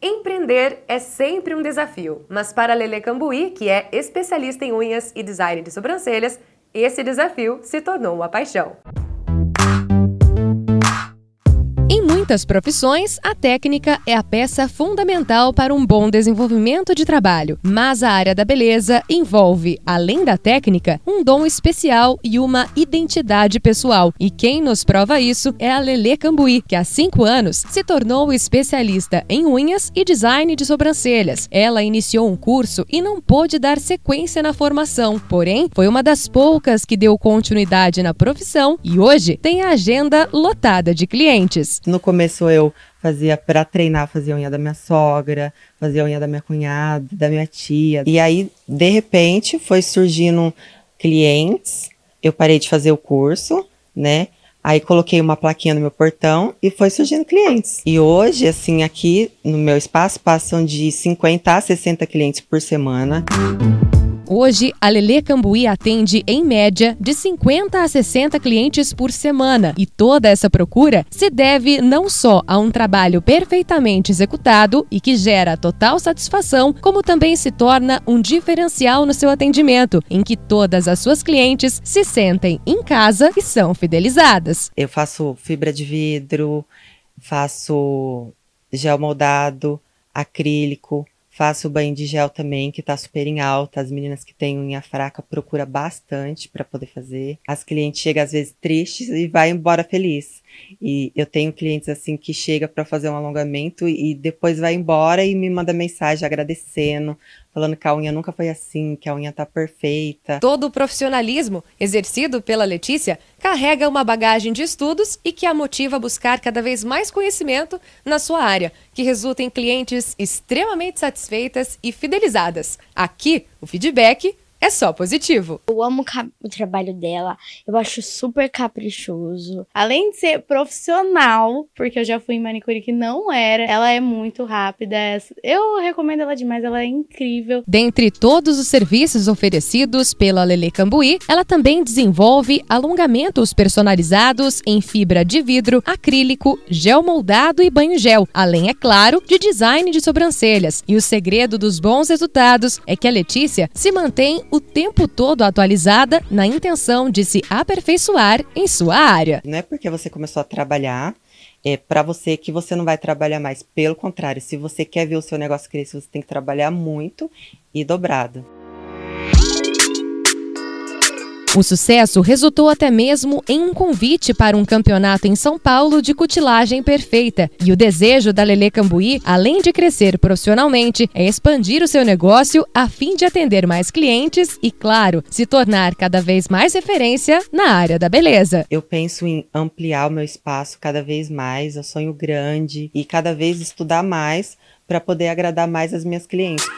Empreender é sempre um desafio, mas para Lele Cambuí, que é especialista em unhas e design de sobrancelhas, esse desafio se tornou uma paixão. Em muitas profissões, a técnica é a peça fundamental para um bom desenvolvimento de trabalho, mas a área da beleza envolve, além da técnica, um dom especial e uma identidade pessoal. E quem nos prova isso é a Lele Cambuí, que há cinco anos se tornou especialista em unhas e design de sobrancelhas. Ela iniciou um curso e não pôde dar sequência na formação, porém, foi uma das poucas que deu continuidade na profissão e hoje tem a agenda lotada de clientes no começo eu fazia para treinar, fazia unha da minha sogra, fazia unha da minha cunhada, da minha tia. E aí, de repente, foi surgindo clientes. Eu parei de fazer o curso, né? Aí coloquei uma plaquinha no meu portão e foi surgindo clientes. E hoje, assim, aqui no meu espaço passam de 50 a 60 clientes por semana. Música Hoje, a Lele Cambuí atende, em média, de 50 a 60 clientes por semana. E toda essa procura se deve não só a um trabalho perfeitamente executado e que gera total satisfação, como também se torna um diferencial no seu atendimento, em que todas as suas clientes se sentem em casa e são fidelizadas. Eu faço fibra de vidro, faço gel moldado, acrílico, Faço o banho de gel também, que tá super em alta. As meninas que têm unha fraca procura bastante para poder fazer. As clientes chegam às vezes tristes e vai embora feliz. E eu tenho clientes assim que chega para fazer um alongamento e depois vai embora e me manda mensagem agradecendo, falando que a unha nunca foi assim, que a unha tá perfeita. Todo o profissionalismo exercido pela Letícia carrega uma bagagem de estudos e que a motiva a buscar cada vez mais conhecimento na sua área, que resulta em clientes extremamente satisfeitas e fidelizadas. Aqui, o feedback é só positivo. Eu amo o trabalho dela, eu acho super caprichoso. Além de ser profissional, porque eu já fui em manicure que não era, ela é muito rápida. Eu recomendo ela demais, ela é incrível. Dentre todos os serviços oferecidos pela Lele Cambuí, ela também desenvolve alongamentos personalizados em fibra de vidro, acrílico, gel moldado e banho gel, além, é claro, de design de sobrancelhas. E o segredo dos bons resultados é que a Letícia se mantém o tempo todo atualizada na intenção de se aperfeiçoar em sua área. Não é porque você começou a trabalhar é, para você que você não vai trabalhar mais. Pelo contrário, se você quer ver o seu negócio crescer, você tem que trabalhar muito e dobrado. O sucesso resultou até mesmo em um convite para um campeonato em São Paulo de cutilagem perfeita. E o desejo da Lele Cambuí, além de crescer profissionalmente, é expandir o seu negócio a fim de atender mais clientes e, claro, se tornar cada vez mais referência na área da beleza. Eu penso em ampliar o meu espaço cada vez mais, eu é sonho grande e cada vez estudar mais para poder agradar mais as minhas clientes.